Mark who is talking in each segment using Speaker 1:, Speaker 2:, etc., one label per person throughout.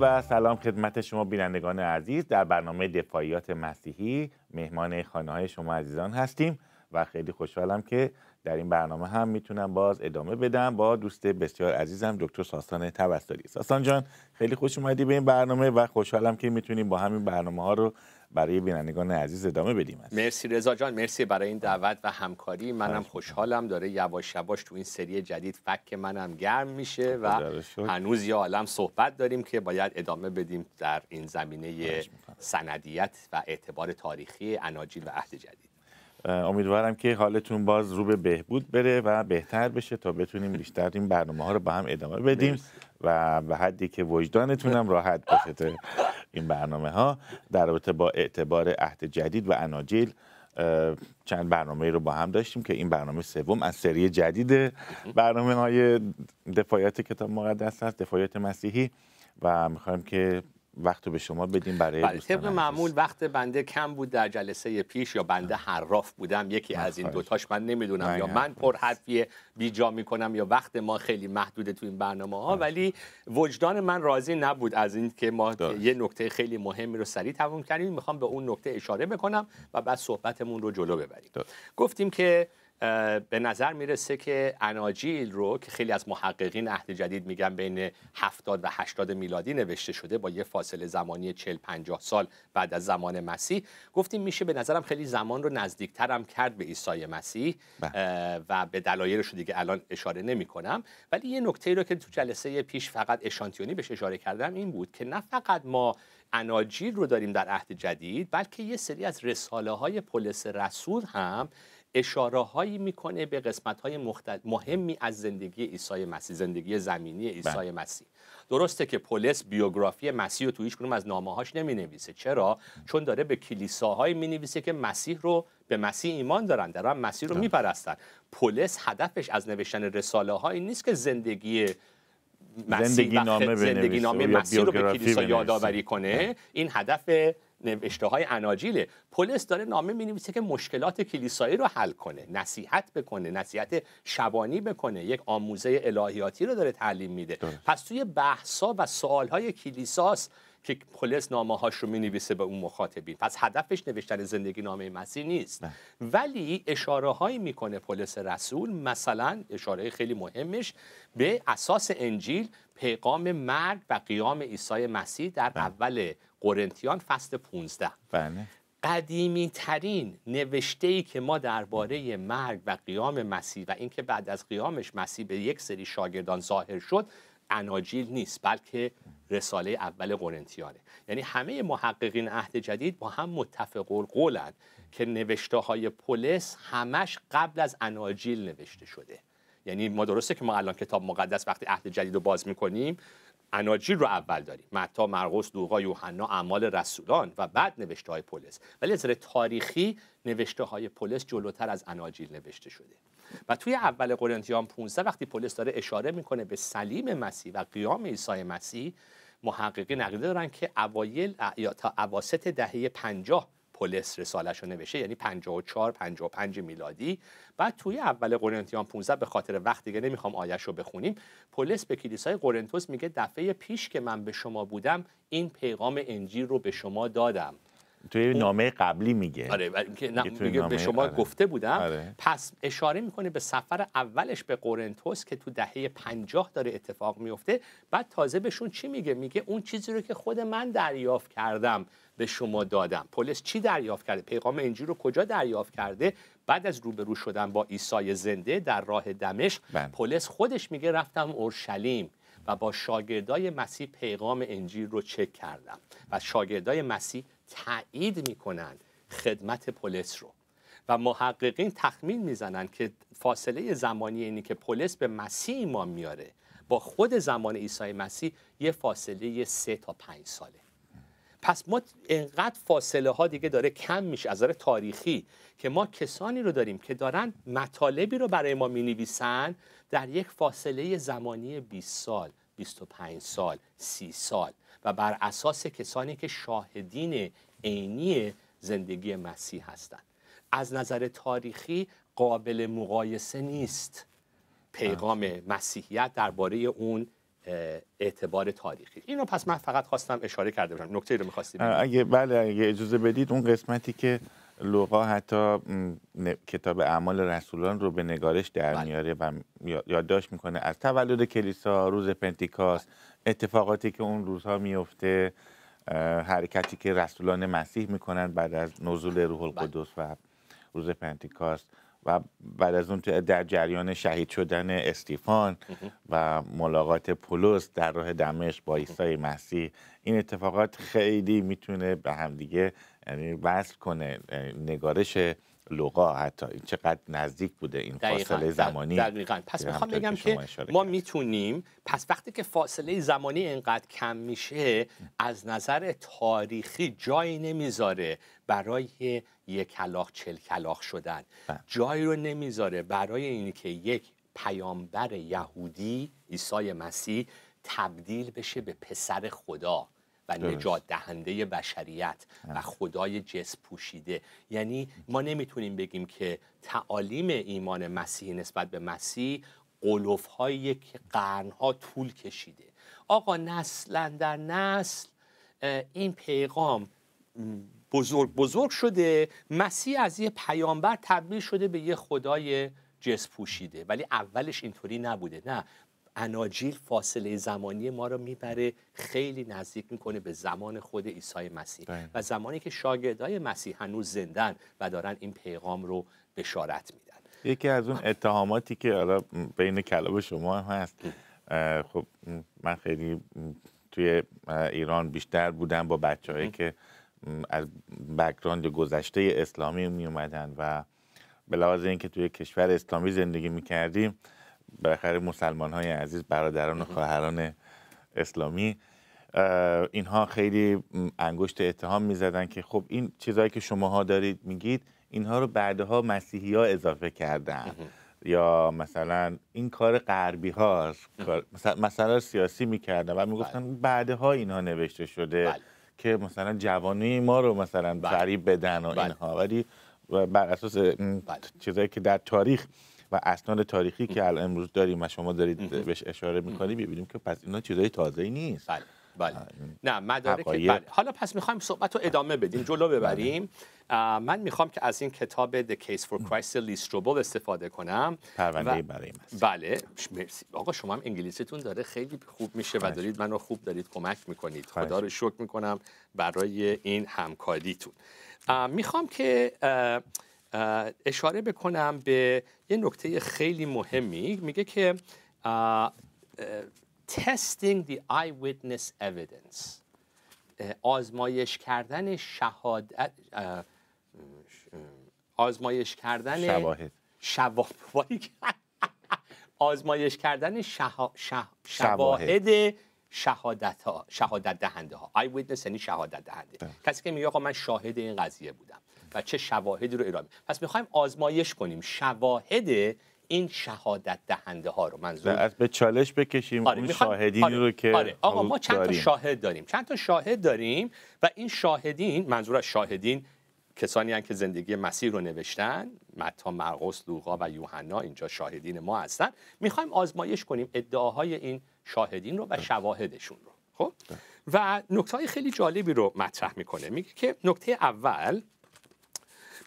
Speaker 1: و سلام خدمت شما بینندگان عزیز در برنامه دفاعیات مسیحی مهمان خانه های شما عزیزان هستیم و خیلی خوشحالم که در این برنامه هم میتونم باز ادامه بدم با دوست بسیار عزیزم دکتر ساسان توسلی ساسان جان خیلی خوش اومدی به این برنامه و خوشحالم که میتونیم با همین برنامه ها رو برای بینندگان عزیز ادامه بدیم
Speaker 2: مرسی رضا جان مرسی برای این دعوت و همکاری منم خوشحالم داره یواش یواش تو این سری جدید فک منم گرم میشه و هنوز یه عالم صحبت داریم که باید ادامه بدیم در این زمینه سندیت
Speaker 1: و اعتبار تاریخی اناجیل و عهد جدید امیدوارم که حالتون باز رو به بهبود بره و بهتر بشه تا بتونیم بیشتر این برنامه ها رو با هم ادامه بدیم و به حدی که وجدانتونم راحت باشه این برنامه ها در رابطه با اعتبار عهد جدید و اناجیل چند برنامه رو با هم داشتیم که این برنامه سوم از سری جدید برنامه های دفاعیت کتاب مقدس هست دفاعیت مسیحی و میخوایم که وقت به شما بدیم برای بله طبق
Speaker 2: معمول وقت بنده کم بود در جلسه پیش یا بنده حراف بودم یکی از این دوتاش من نمیدونم یا من پر حرفی بیجا میکنم یا وقت ما خیلی محدوده تو این برنامه ها ولی وجدان من راضی نبود از این که ما یه نکته خیلی مهمی رو سریع تموم کردیم میخوام به اون نکته اشاره بکنم و بعد صحبتمون رو جلو ببریم گفتیم که به نظر میرسه که اناجیل رو که خیلی از محققین عهد جدید میگن بین 70 و 80 میلادی نوشته شده با یه فاصله زمانی 40 50 سال بعد از زمان مسیح گفتیم میشه به نظرم خیلی زمان رو نزدیکترم کرد به عیسی مسیح بله. و به دلایلش دیگه الان اشاره نمی کنم ولی یه نکته رو که تو جلسه پیش فقط اشانتیونی بهش اشاره کردم این بود که نه فقط ما اناجیل رو داریم در عهد جدید بلکه یه سری از رساله های پولس رسول هم اشاره هایی میکنه به قسمت های مختلف مهمی از زندگی عیسی مسیح زندگی زمینی عیسی بله. مسیح درسته که پولس بیوگرافی مسیح رو تو هیچ از نامه هاش نمی نویسه چرا چون داره به کلیساهایی می نویسه که مسیح رو به مسیح ایمان دارن دارن مسیح رو بله. میپرستن پولس هدفش از نوشتن رساله هایی نیست که زندگی
Speaker 1: مسیح زندگی نامه, زندگی نامه مسیح رو به کلیسا یادآوری کنه بله.
Speaker 2: این هدف نوشته های اناجیله پولس داره نامه می نویسه که مشکلات کلیسایی رو حل کنه نصیحت بکنه نصیحت شبانی بکنه یک آموزه الهیاتی رو داره تعلیم میده پس توی بحثا و های کلیساست که پولس نامه هاش رو نویسه به اون مخاطبین پس هدفش نوشتن زندگی نامه مسیح نیست بله. ولی اشاره هایی میکنه پولس رسول مثلا اشاره خیلی مهمش به اساس انجیل پیغام مرگ و قیام عیسی مسیح در نه. بله. قرنتیان فصل 15 بله قدیمی ترین نوشته ای که ما درباره مرگ و قیام مسیح و اینکه بعد از قیامش مسیح به یک سری شاگردان ظاهر شد اناجیل نیست بلکه رساله اول قرنتیانه یعنی همه محققین عهد جدید با هم متفق قولند که نوشته های پولس همش قبل از اناجیل نوشته شده یعنی ما درسته که ما الان کتاب مقدس وقتی عهد جدید رو باز میکنیم اناجیل رو اول داریم متا مرقس دوقا یوحنا اعمال رسولان و بعد نوشته های پولس ولی از تاریخی نوشته های پولس جلوتر از اناجیل نوشته شده و توی اول قرنتیان 15 وقتی پولس داره اشاره میکنه به سلیم مسیح و قیام عیسی مسیح محققین نقیده دارن که اوایل یا تا اواسط دهه 50 پولس رسالش رو نوشه یعنی 54 55 میلادی بعد توی اول قرنتیان 15 به خاطر وقت دیگه نمیخوام آیش رو بخونیم پولس به کلیسای قرنتوس میگه دفعه پیش که من به شما بودم این پیغام انجیل رو به شما دادم
Speaker 1: توی نامه قبلی میگه آره میگه به شما گفته بودم آره.
Speaker 2: پس اشاره میکنه به سفر اولش به قرنتوس که تو دهه پنجاه داره اتفاق میفته بعد تازه بهشون چی میگه میگه اون چیزی رو که خود من دریافت کردم به شما دادم پلیس چی دریافت کرده پیغام انجیل رو کجا دریافت کرده بعد از روبرو شدن با عیسی زنده در راه دمشق بله. پولس خودش میگه رفتم اورشلیم و با شاگردای مسیح پیغام انجیل رو چک کردم و شاگردای مسیح تایید میکنن خدمت پولس رو و محققین تخمین میزنن که فاصله زمانی اینی که پلیس به مسیح ایمان میاره با خود زمان عیسی مسیح یه فاصله سه تا پنج ساله پس ما انقدر فاصله ها دیگه داره کم میشه از نظر تاریخی که ما کسانی رو داریم که دارن مطالبی رو برای ما می نویسن در یک فاصله زمانی 20 سال 25 سال 30 سال و بر اساس کسانی که شاهدین عینی زندگی مسیح هستند از نظر تاریخی قابل مقایسه نیست پیغام مسیحیت درباره اون اعتبار تاریخی اینو پس من فقط خواستم اشاره کرده باشم نکته رو میخواستیم اگه
Speaker 1: بله اگه اجازه بدید اون قسمتی که لوقا حتی کتاب اعمال رسولان رو به نگارش در بله. میاره و یادداشت میکنه از تولد کلیسا روز پنتیکاست اتفاقاتی که اون روزها میفته حرکتی که رسولان مسیح میکنن بعد از نزول روح بله. القدس و روز پنتیکاست و بعد از اون در جریان شهید شدن استیفان و ملاقات پولس در راه دمشق با عیسی مسیح این اتفاقات خیلی میتونه به همدیگه یعنی وصل کنه یعنی نگارش لغا حتی چقدر نزدیک بوده این فاصله زمانی دقیقا پس میخوام بگم که
Speaker 2: ما میتونیم پس وقتی که فاصله زمانی اینقدر کم میشه از نظر تاریخی جایی نمیذاره برای یک کلاخ چل کلاخ شدن بله. جایی رو نمیذاره برای اینکه یک پیامبر یهودی عیسی مسیح تبدیل بشه به پسر خدا و نجات دهنده بشریت و خدای جس پوشیده یعنی ما نمیتونیم بگیم که تعالیم ایمان مسیحی نسبت به مسیح قلوف هایی که قرنها طول کشیده آقا نسلا در نسل این پیغام بزرگ بزرگ شده مسیح از یه پیامبر تبدیل شده به یه خدای جس پوشیده ولی اولش اینطوری نبوده نه اناجیل فاصله زمانی ما رو میبره خیلی نزدیک میکنه به زمان خود عیسی مسیح و زمانی که شاگردای مسیح هنوز زندن و دارن این پیغام رو بشارت میدن
Speaker 1: یکی از اون اتهاماتی که حالا بین کلاب شما هست خب من خیلی توی ایران بیشتر بودم با بچههایی که از بکراند گذشته اسلامی می و به لحاظ اینکه توی کشور اسلامی زندگی میکردیم بالاخره مسلمان های عزیز برادران و خواهران اسلامی اینها خیلی انگشت اتهام میزدن که خب این چیزهایی که شماها دارید میگید اینها رو بعدها مسیحی ها اضافه کردن یا مثلا این کار غربی ها مثلا سیاسی میکردن و میگفتن بله. بعدها اینها نوشته شده بله. که مثلا جوانی ما رو مثلا بله. فریب بدن و اینها ولی بر اساس چیزایی که در تاریخ و اسناد تاریخی که الان امروز داریم و شما دارید بهش اشاره میکنید ببینیم که پس اینا چیزای تازه نیست بله بله
Speaker 2: نه مدارک بله. حالا پس میخوایم صحبت رو ادامه بدیم جلو بله. ببریم من میخوام که از این کتاب The Case for Christ لیستروبل استفاده کنم پرونده و... برای من بله مرسی آقا شما هم انگلیسیتون داره خیلی خوب میشه و دارید منو خوب دارید کمک میکنید خدا رو شکر میکنم برای این همکاریتون میخوام که اشاره بکنم به یه نکته خیلی مهمی میگه که testing the eyewitness evidence آزمایش کردن شهادت آزمایش کردن شواهد شواهد آزمایش کردن شواهد شهادت شهادت دهنده ها آی ویتنس یعنی شهادت دهنده بله. کسی که میگه آقا من شاهد این قضیه بودم و چه شواهدی رو ارائه پس میخوایم آزمایش کنیم شواهد این شهادت دهنده ها رو منظور از
Speaker 1: به چالش بکشیم آره، اون شاهدین آره، رو که آره، آقا ما چند تا
Speaker 2: شاهد داریم چند تا شاهد داریم و این شاهدین منظور از شاهدین کسانی هستند که زندگی مسیح رو نوشتن متا مرقس لوقا و یوحنا اینجا شاهدین ما هستن میخوایم آزمایش کنیم ادعاهای این شاهدین رو و بله. شواهدشون رو خب بله. و نکته خیلی جالبی رو مطرح میکنه میگه که نکته اول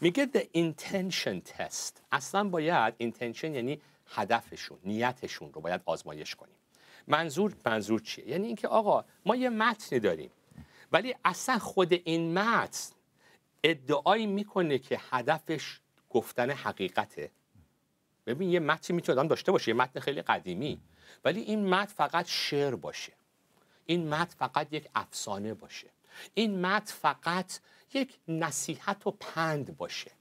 Speaker 2: میگه the intention test اصلا باید intention یعنی هدفشون نیتشون رو باید آزمایش کنیم منظور منظور چیه یعنی اینکه آقا ما یه متنی داریم ولی اصلا خود این متن ادعایی میکنه که هدفش گفتن حقیقته ببین یه متنی میتونه آدم داشته باشه یه متن خیلی قدیمی ولی این متن فقط شعر باشه این متن فقط یک افسانه باشه این مت فقط یک نصیحت و پند باشه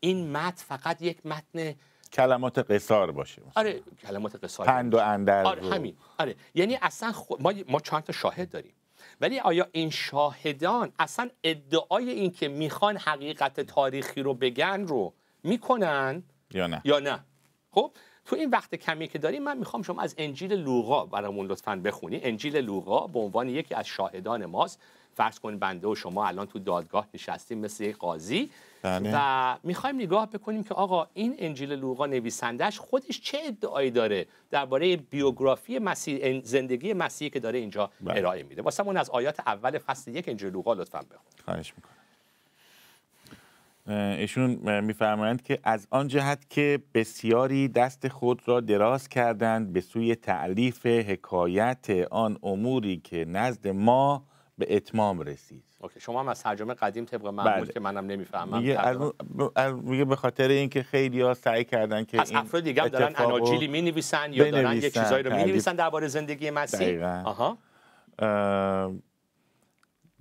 Speaker 2: این مت فقط یک متن
Speaker 1: کلمات قصار باشه آره
Speaker 2: کلمات قصار پند و
Speaker 1: اندر آره همین
Speaker 2: آره یعنی اصلا ما ما چند تا شاهد داریم ولی آیا این شاهدان اصلا ادعای این که میخوان حقیقت تاریخی رو بگن رو میکنن یا نه یا نه خب تو این وقت کمی که داریم من میخوام شما از انجیل لوقا برامون لطفا بخونی انجیل لوقا به عنوان یکی از شاهدان ماست فرض کنید بنده و شما الان تو دادگاه نشستیم مثل یک قاضی بله. و میخوایم نگاه بکنیم که آقا این انجیل لوقا نویسندهش خودش چه ادعایی داره درباره بیوگرافی مسیح زندگی مسیحی که داره اینجا بله. ارائه میده واسه اون از آیات اول فصل یک انجیل لوقا لطفا بخون
Speaker 1: خواهش میکنم ایشون میفرمایند که از آن جهت که بسیاری دست خود را دراز کردند به سوی تعلیف حکایت آن اموری که نزد ما به اتمام رسید
Speaker 2: اوکی شما هم از ترجمه قدیم طبق معمول بله. که منم نمیفهمم
Speaker 1: میگه به خاطر اینکه خیلی ها سعی کردن که از افراد دیگه دارن اناجیلی می
Speaker 2: نویسن یا دارن یه چیزایی رو می نویسن درباره زندگی مسیح
Speaker 1: آها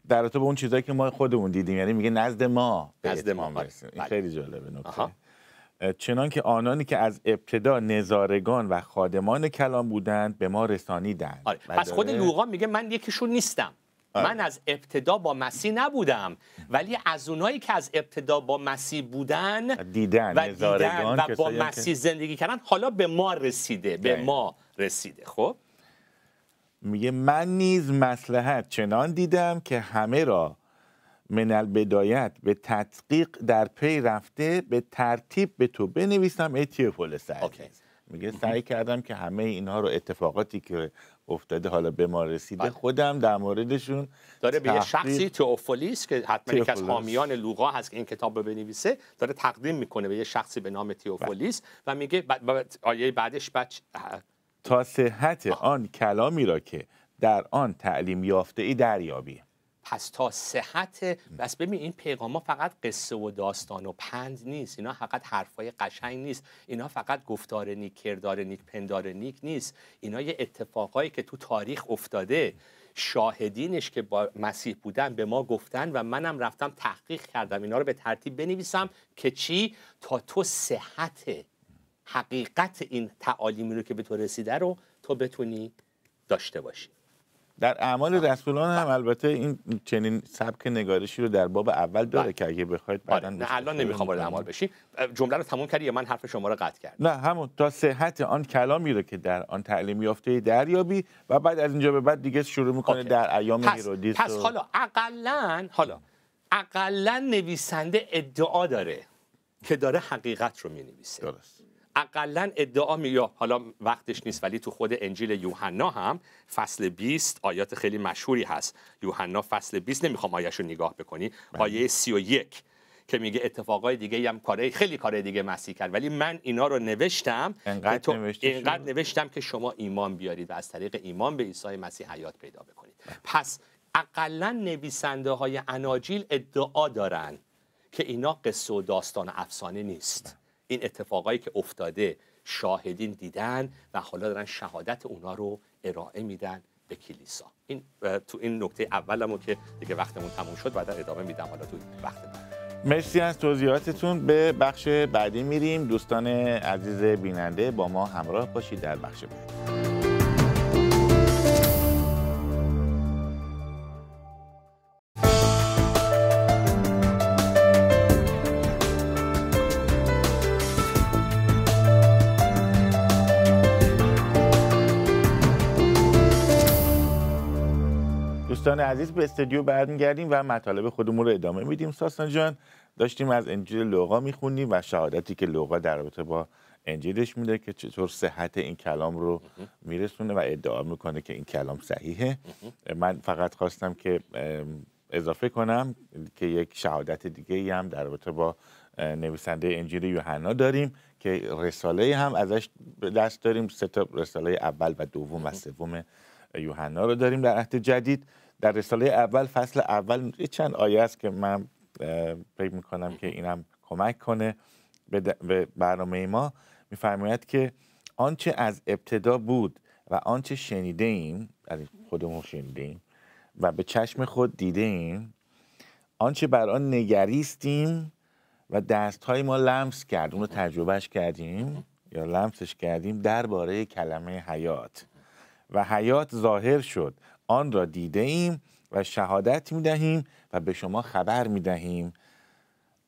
Speaker 1: در رابطه با اون چیزایی که ما خودمون دیدیم یعنی میگه نزد ما نزد ما بله. رسید این بله. خیلی جالبه نکته چنان که آنانی که از ابتدا نظارگان و خادمان کلام بودند به ما رسانیدند آره. پس خود لوقا
Speaker 2: میگه من یکیشون نیستم آره. من از ابتدا با مسیح نبودم ولی از اونایی که از ابتدا با مسیح بودن دیدن و, دیدن و با مسیح زندگی کردن حالا به ما رسیده به ما
Speaker 1: رسیده خب میگه من نیز مسلحت چنان دیدم که همه را من البدایت به تدقیق در پی رفته به ترتیب به تو بنویسم ای سعی میگه سعی کردم که همه اینها رو اتفاقاتی که افتاده حالا به ما رسیده آره. خودم در موردشون داره به یه شخصی تیوفولیس که حتما یکی از حامیان
Speaker 2: لوقا هست که این کتاب رو بنویسه داره تقدیم میکنه به یه شخصی به نام تیوفولیس بله. و میگه آیه بعدش بچ
Speaker 1: تا صحت آن کلامی را که در آن تعلیم یافته ای دریابی
Speaker 2: پس تا صحت بس ببین این پیغام ها فقط قصه و داستان و پند نیست اینا فقط های قشنگ نیست اینا فقط گفتار نیک کردار نیک پندار نیک نیست اینا یه اتفاقایی که تو تاریخ افتاده شاهدینش که با مسیح بودن به ما گفتن و منم رفتم تحقیق کردم اینا رو به ترتیب بنویسم که چی تا تو صحت حقیقت این تعالیمی رو که به تو رسیده رو تو بتونی داشته باشی
Speaker 1: در اعمال رسولان هم بله. البته این چنین سبک نگارشی رو در باب اول داره بله. که اگه بخواید آره، بعدا الان نمیخوام وارد اعمال بشی جمله رو تموم کردی من حرف شما رو قطع کرد نه همون تا صحت آن کلامی رو که در آن تعلیم یافته دریابی و بعد از اینجا به بعد دیگه شروع میکنه در ایام هیرودیس پس, حالا
Speaker 2: اقلا حالا بله. اقلا نویسنده ادعا داره که داره حقیقت رو می نویسه درست اقلا ادعا می یا حالا وقتش نیست ولی تو خود انجیل یوحنا هم فصل 20 آیات خیلی مشهوری هست یوحنا فصل 20 نمیخوام آیش رو نگاه بکنی بله. آیه 31 که میگه اتفاقای دیگه هم کاره خیلی کاره دیگه مسیح کرد ولی من اینا رو نوشتم انقدر, انقدر نوشتم که شما ایمان بیارید و از طریق ایمان به عیسی مسیح حیات پیدا بکنید بله. پس اقلا نویسنده های اناجیل ادعا دارن که اینا قصه و داستان افسانه نیست بله. این اتفاقایی که افتاده شاهدین دیدن و حالا دارن شهادت اونا رو ارائه میدن به کلیسا این تو این نکته اولمو که دیگه وقتمون تموم شد بعدا ادامه میدم حالا تو وقت بعد
Speaker 1: مرسی از توضیحاتتون به بخش بعدی میریم دوستان عزیز بیننده با ما همراه باشید در بخش بعدی دوستان عزیز به استودیو برمیگردیم و مطالب خودمون رو ادامه میدیم ساسان جان داشتیم از انجیل لوقا میخونیم و شهادتی که لوقا در رابطه با انجیلش میده که چطور صحت این کلام رو میرسونه و ادعا میکنه که این کلام صحیحه من فقط خواستم که اضافه کنم که یک شهادت دیگه هم در رابطه با نویسنده انجیل یوحنا داریم که رساله هم ازش دست داریم سه تا رساله اول و دوم و سوم یوحنا رو داریم در عهد جدید در رساله اول فصل اول چند آیه است که من فکر میکنم که اینم کمک کنه به برنامه ما میفرماید که آنچه از ابتدا بود و آنچه شنیده ایم یعنی خودمون شنیده ایم و به چشم خود دیده ایم آنچه بر آن نگریستیم و دستهای ما لمس کرد اون رو تجربهش کردیم یا لمسش کردیم درباره کلمه حیات و حیات ظاهر شد آن را دیده ایم و شهادت می دهیم و به شما خبر می دهیم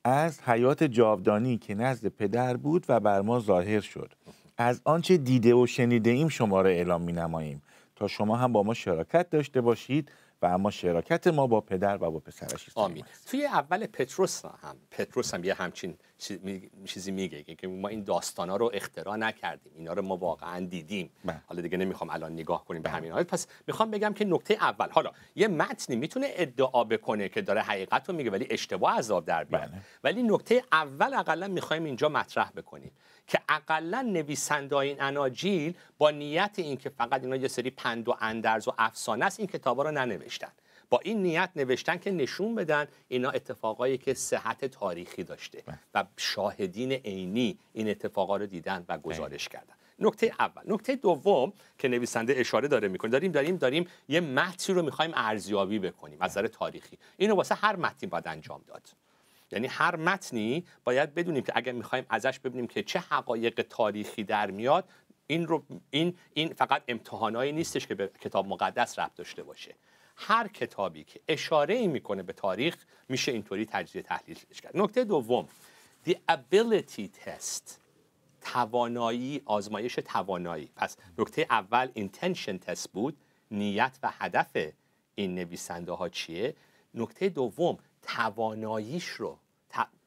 Speaker 1: از حیات جاودانی که نزد پدر بود و بر ما ظاهر شد از آنچه دیده و شنیده ایم شما را اعلام می نماییم تا شما هم با ما شراکت داشته باشید و اما شراکت ما با پدر و با پسرش
Speaker 2: آمین توی اول پتروس هم پتروس هم یه همچین چیزی میگه که ما این داستان ها رو اختراع نکردیم اینا رو ما واقعا دیدیم بله. حالا دیگه نمیخوام الان نگاه کنیم به بله. همین حال پس میخوام بگم که نکته اول حالا یه متنی میتونه ادعا بکنه که داره حقیقت رو میگه ولی اشتباه عذاب در بیاد بله. ولی نکته اول اقلا میخوایم اینجا مطرح بکنیم که اقلا نویسندای این اناجیل با نیت اینکه فقط اینا یه سری پند و اندرز و افسانه است این کتابا رو ننوشتن با این نیت نوشتن که نشون بدن اینا اتفاقایی که صحت تاریخی داشته بله. و شاهدین عینی این اتفاقا رو دیدن و بله. گزارش کردن نکته اول نکته دوم که نویسنده اشاره داره میکنه داریم داریم داریم یه متنی رو میخوایم ارزیابی بکنیم از بله. نظر تاریخی اینو واسه هر متنی باید انجام داد یعنی هر متنی باید بدونیم که اگر میخوایم ازش ببینیم که چه حقایق تاریخی در میاد این رو این این فقط امتحانایی نیستش که به کتاب مقدس ربط داشته باشه هر کتابی که اشاره ای میکنه به تاریخ میشه اینطوری تجزیه تحلیلش کرد نکته دوم دی ability تست توانایی آزمایش توانایی پس نکته اول intention test بود نیت و هدف این نویسنده ها چیه نکته دوم تواناییش رو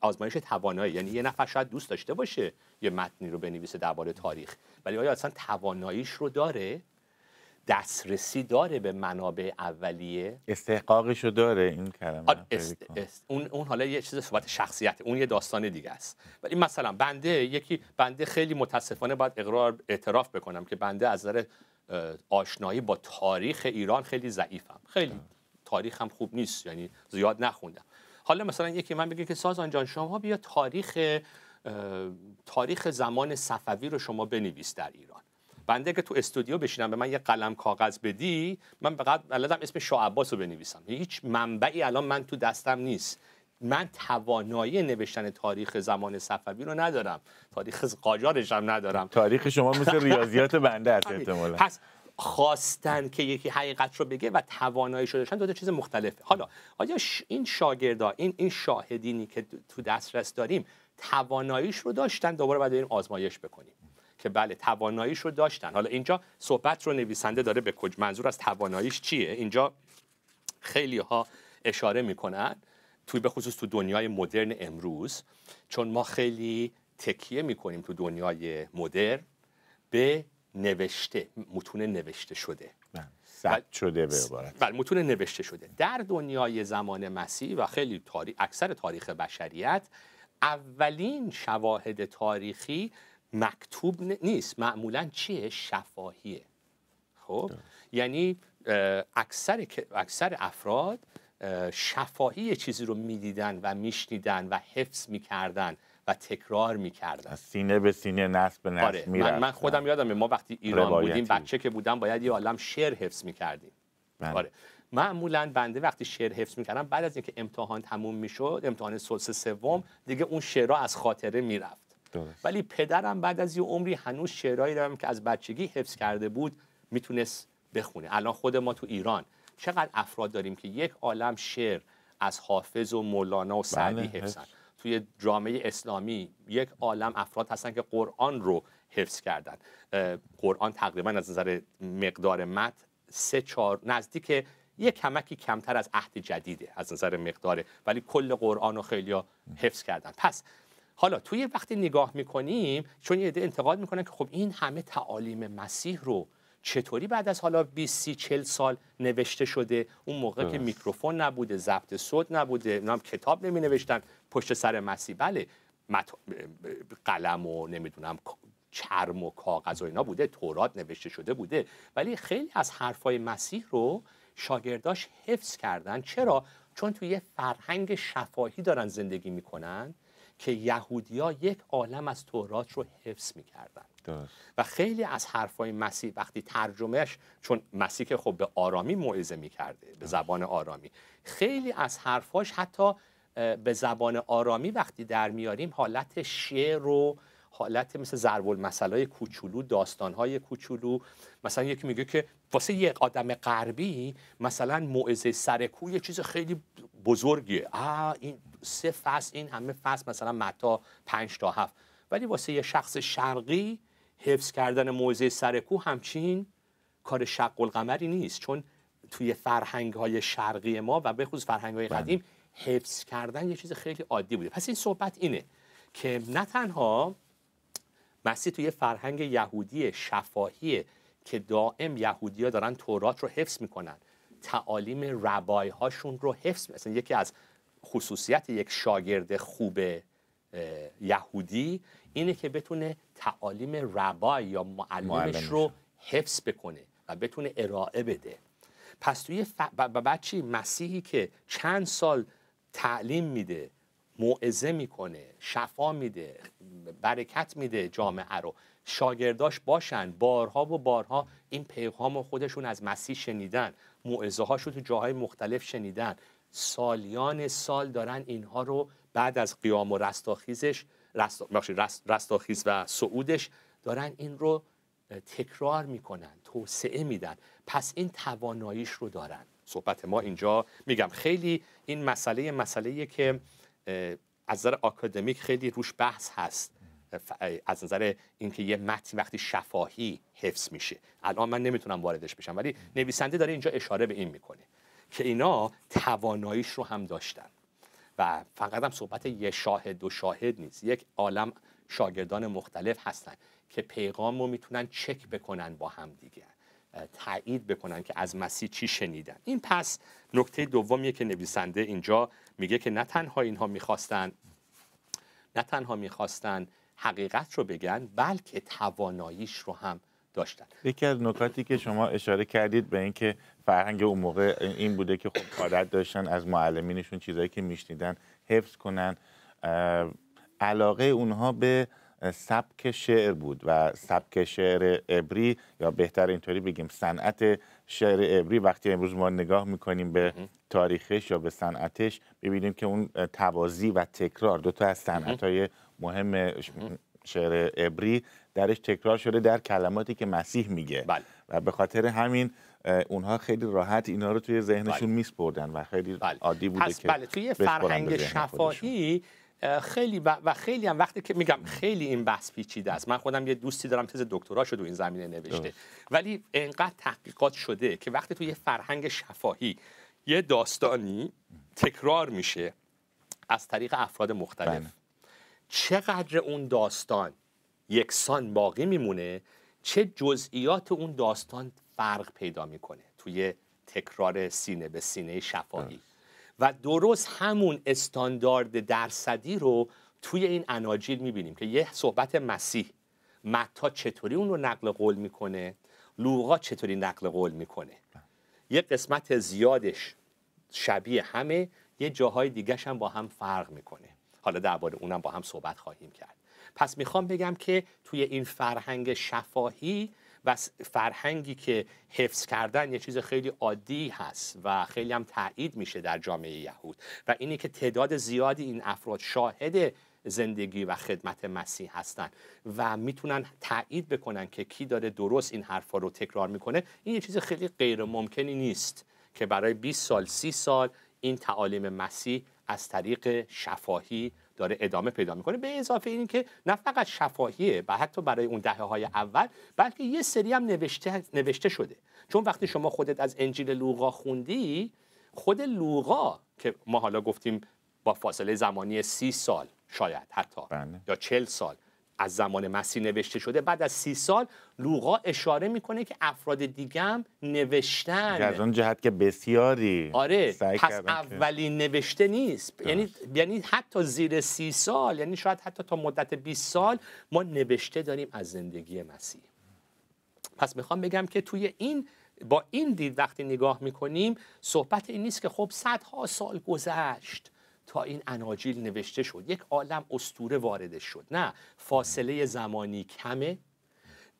Speaker 2: آزمایش توانایی یعنی یه نفر شاید دوست داشته باشه یه متنی رو بنویسه درباره تاریخ ولی آیا اصلا تواناییش رو داره دسترسی داره به منابع اولیه
Speaker 1: استحقاقش رو داره این کلمه آره،
Speaker 2: اون اون حالا یه چیز صحبت شخصیت اون یه داستان دیگه است ولی مثلا بنده یکی بنده خیلی متاسفانه باید اقرار اعتراف بکنم که بنده از نظر آشنایی با تاریخ ایران خیلی ضعیفم خیلی تاریخم خوب نیست یعنی زیاد نخوندم حالا مثلا یکی من بگه که سازان جان شما بیا تاریخ تاریخ زمان صفوی رو شما بنویس در ایران بنده که تو استودیو بشینم به من یه قلم کاغذ بدی من فقط بلدم اسم شاه عباس رو بنویسم هیچ منبعی الان من تو دستم نیست من توانایی نوشتن تاریخ زمان صفوی رو ندارم تاریخ قاجارش هم ندارم تاریخ شما مثل ریاضیات بنده
Speaker 1: است احتمالاً
Speaker 2: خواستن که یکی حقیقت رو بگه و توانایی رو دو تا چیز مختلفه حالا آیا این شاگردا این این شاهدینی که تو دسترس داریم تواناییش رو داشتن دوباره باید بریم آزمایش بکنیم که بله تواناییش رو داشتن حالا اینجا صحبت رو نویسنده داره به کج منظور از تواناییش چیه اینجا خیلی ها اشاره میکنن توی به خصوص تو دنیای مدرن امروز چون ما خیلی تکیه میکنیم تو دنیای مدرن به نوشته متون نوشته شده
Speaker 1: ثبت شده به عبارت
Speaker 2: بله متون نوشته شده در دنیای زمان مسیح و خیلی تاریخ اکثر تاریخ بشریت اولین شواهد تاریخی مکتوب نیست معمولا چیه شفاهیه خب یعنی اکثر اکثر افراد شفاهی چیزی رو میدیدن و میشنیدن و حفظ میکردن و تکرار میکردن
Speaker 1: سینه به سینه نسل به نسل آره. من,
Speaker 2: خودم یادمه ما وقتی ایران بودیم بچه که بودم باید یه عالم شعر حفظ میکردیم بله. آره معمولا بنده وقتی شعر حفظ میکردم بعد از اینکه امتحان تموم میشد امتحان سلس سوم دیگه اون شعرها از خاطره میرفت ولی پدرم بعد از یه عمری هنوز شعرهایی دارم که از بچگی حفظ کرده بود میتونست بخونه الان خود ما تو ایران چقدر افراد داریم که یک عالم شعر از حافظ و مولانا و سعدی بله، حفظن توی جامعه اسلامی یک عالم افراد هستن که قرآن رو حفظ کردن قرآن تقریبا از نظر مقدار متن سه چهار نزدیک یه کمکی کمتر از عهد جدیده از نظر مقداره ولی کل قرآن رو خیلی حفظ کردن پس حالا توی وقتی نگاه میکنیم چون یه عده انتقاد میکنن که خب این همه تعالیم مسیح رو چطوری بعد از حالا 20 30 40 سال نوشته شده اون موقع که میکروفون نبوده ضبط صوت نبوده نام کتاب نمی نوشتن پشت سر مسی بله قلم و نمیدونم چرم و کاغذ و اینا بوده تورات نوشته شده بوده ولی خیلی از حرفای مسیح رو شاگرداش حفظ کردن چرا چون توی یه فرهنگ شفاهی دارن زندگی میکنن که یهودیا یک عالم از تورات رو حفظ میکردن و خیلی از حرفای مسیح وقتی ترجمهش چون مسیح که خب به آرامی موعظه میکرده به زبان آرامی خیلی از حرفاش حتی به زبان آرامی وقتی در میاریم حالت شعر و حالت مثل ضرب المثلای کوچولو داستانهای کوچولو مثلا یکی میگه که واسه یک آدم غربی مثلا موعظه سرکو یه چیز خیلی بزرگیه این سه فصل این همه فصل مثلا متا پنج تا هفت ولی واسه یه شخص شرقی حفظ کردن موضع سرکو همچین کار شق القمری نیست چون توی فرهنگ های شرقی ما و به خصوص فرهنگ های بله. قدیم حفظ کردن یه چیز خیلی عادی بوده پس این صحبت اینه که نه تنها مسیح توی فرهنگ یهودی شفاهی که دائم ها دارن تورات رو حفظ میکنن تعالیم ربای هاشون رو حفظ مثلا یکی از خصوصیت یک شاگرد خوب یهودی اینه که بتونه تعالیم ربای یا معلمش رو حفظ بکنه و بتونه ارائه بده پس توی ف... بچه مسیحی که چند سال تعلیم میده موعظه میکنه شفا میده برکت میده جامعه رو شاگرداش باشن بارها و بارها این پیغام خودشون از مسیح شنیدن موعظه هاشو تو جاهای مختلف شنیدن سالیان سال دارن اینها رو بعد از قیام و رستاخیزش رست... رستاخیز و سعودش دارن این رو تکرار میکنن توسعه میدن پس این تواناییش رو دارن صحبت ما اینجا میگم خیلی این مسئله مسئله که از نظر آکادمیک خیلی روش بحث هست از نظر اینکه یه متن وقتی شفاهی حفظ میشه الان من نمیتونم واردش بشم ولی نویسنده داره اینجا اشاره به این میکنه که اینا تواناییش رو هم داشتن و فقط هم صحبت یه شاهد دو شاهد نیست یک عالم شاگردان مختلف هستن که پیغام رو میتونن چک بکنن با هم دیگه تایید بکنن که از مسیح چی شنیدن این پس نکته دومیه که نویسنده اینجا میگه که نه تنها اینها میخواستن نه تنها میخواستن حقیقت رو بگن بلکه تواناییش
Speaker 1: رو هم داشتن یکی از نکاتی که شما اشاره کردید به اینکه فرهنگ اون موقع این بوده که خب عادت داشتن از معلمینشون چیزایی که میشنیدن حفظ کنن علاقه اونها به سبک شعر بود و سبک شعر ابری یا بهتر اینطوری بگیم صنعت شعر ابری وقتی امروز ما نگاه میکنیم به تاریخش یا به صنعتش ببینیم که اون توازی و تکرار دو تا از صنعت های مهم شعر ابری درش تکرار شده در کلماتی که مسیح میگه بله. و به خاطر همین اونها خیلی راحت اینا رو توی ذهنشون بله. میسپردن و خیلی بله. عادی بوده که بله توی فرهنگ
Speaker 2: شفاهی خیلی و, خیلی هم وقتی که میگم خیلی این بحث پیچیده است من خودم یه دوستی دارم تز دکترا شده و این زمینه نوشته ولی انقدر تحقیقات شده که وقتی توی فرهنگ شفاهی یه داستانی تکرار میشه از طریق افراد مختلف بله. چقدر اون داستان یکسان باقی میمونه چه جزئیات اون داستان فرق پیدا میکنه توی تکرار سینه به سینه شفاهی و درست همون استاندارد درصدی رو توی این اناجیل میبینیم که یه صحبت مسیح متا چطوری اون رو نقل قول میکنه لوقا چطوری نقل قول میکنه بله. یه قسمت زیادش شبیه همه یه جاهای دیگه هم با هم فرق میکنه حالا درباره اونم با هم صحبت خواهیم کرد پس میخوام بگم که توی این فرهنگ شفاهی و فرهنگی که حفظ کردن یه چیز خیلی عادی هست و خیلی هم تایید میشه در جامعه یهود و اینی که تعداد زیادی این افراد شاهد زندگی و خدمت مسیح هستند و میتونن تایید بکنن که کی داره درست این حرفا رو تکرار میکنه این یه چیز خیلی غیر ممکنی نیست که برای 20 سال 30 سال این تعالیم مسیح از طریق شفاهی داره ادامه پیدا میکنه به اضافه این که نه فقط شفاهیه و حتی برای اون دهه های اول بلکه یه سری هم نوشته, نوشته شده چون وقتی شما خودت از انجیل لوقا خوندی خود لوقا که ما حالا گفتیم با فاصله زمانی سی سال شاید حتی بله. یا چل سال از زمان مسیح نوشته شده بعد از سی سال لوقا اشاره میکنه که افراد دیگه هم نوشتن از
Speaker 1: اون جهت که بسیاری آره پس اولین
Speaker 2: نوشته نیست یعنی یعنی حتی زیر سی سال یعنی شاید حتی تا مدت 20 سال ما نوشته داریم از زندگی مسیح پس میخوام بگم که توی این با این دید وقتی نگاه میکنیم صحبت این نیست که خب صدها سال گذشت تا این اناجیل نوشته شد یک عالم استوره وارد شد نه فاصله زمانی کمه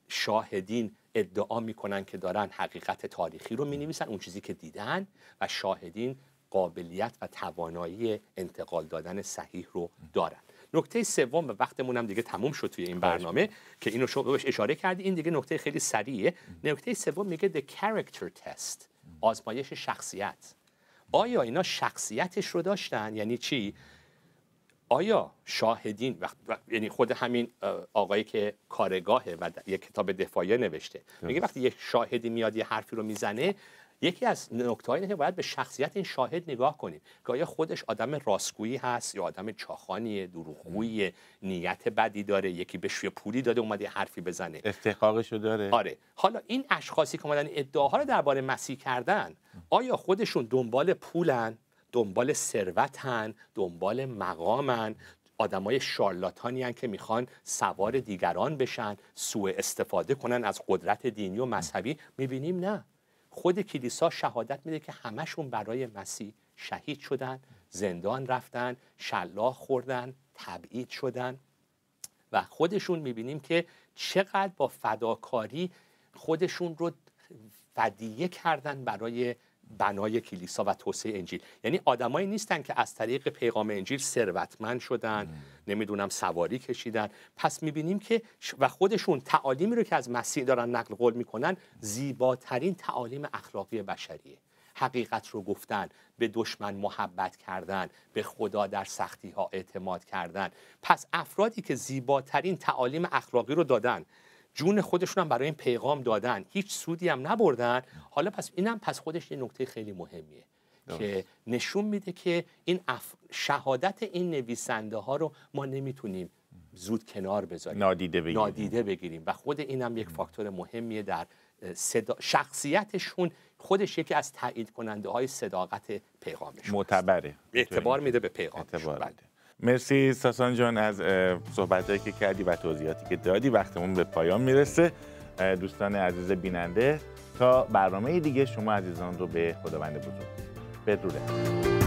Speaker 2: شاهدین ادعا میکنن که دارن حقیقت تاریخی رو مینویسن اون چیزی که دیدن و شاهدین قابلیت و توانایی انتقال دادن صحیح رو دارن نکته سوم و وقتمون هم دیگه تموم شد توی این بله. برنامه که اینو شما اشاره کردی این دیگه نکته خیلی سریعه نکته سوم میگه the character test آزمایش شخصیت آیا اینا شخصیتش رو داشتن یعنی چی آیا شاهدین وقت یعنی خود همین آقایی که کارگاهه و یک کتاب دفاعیه نوشته میگه وقتی یه شاهدی میاد یه حرفی رو میزنه یکی از نکته اینه که باید به شخصیت این شاهد نگاه کنیم که آیا خودش آدم راستگویی هست یا آدم چاخانی دروغگویی نیت بدی داره یکی بهش پولی داده اومده حرفی بزنه
Speaker 1: رو داره آره
Speaker 2: حالا این اشخاصی که اومدن ادعاها رو درباره مسیح کردن آیا خودشون دنبال پولن دنبال ثروتن دنبال مقامن آدمای شارلاتانی هن که میخوان سوار دیگران بشن سوء استفاده کنن از قدرت دینی و مذهبی میبینیم نه خود کلیسا شهادت میده که همشون برای مسیح شهید شدن زندان رفتن شلاق خوردن تبعید شدن و خودشون میبینیم که چقدر با فداکاری خودشون رو فدیه کردن برای بنای کلیسا و توسعه انجیل یعنی آدمایی نیستن که از طریق پیغام انجیل ثروتمند شدن نمیدونم سواری کشیدن پس میبینیم که و خودشون تعالیمی رو که از مسیح دارن نقل قول میکنن زیباترین تعالیم اخلاقی بشریه حقیقت رو گفتن به دشمن محبت کردن به خدا در سختی ها اعتماد کردن پس افرادی که زیباترین تعالیم اخلاقی رو دادن جون خودشون هم برای این پیغام دادن هیچ سودی هم نبردن حالا پس اینم پس خودش یه نکته خیلی مهمیه که نشون میده که این شهادت این نویسنده ها رو ما نمیتونیم زود کنار بذاریم نادیده بگیریم, بگیریم. و خود اینم یک فاکتور مهمیه در صدا... شخصیتشون خودش یکی از تایید کننده های صداقت پیغامشون
Speaker 1: معتبره اعتبار میده
Speaker 2: به پیغامشون
Speaker 1: بله. مرسی ساسان جان از صحبتهایی که کردی و توضیحاتی که دادی وقتمون به پایان میرسه دوستان عزیز بیننده تا برنامه دیگه شما عزیزان رو به خداوند بزرگ بدرود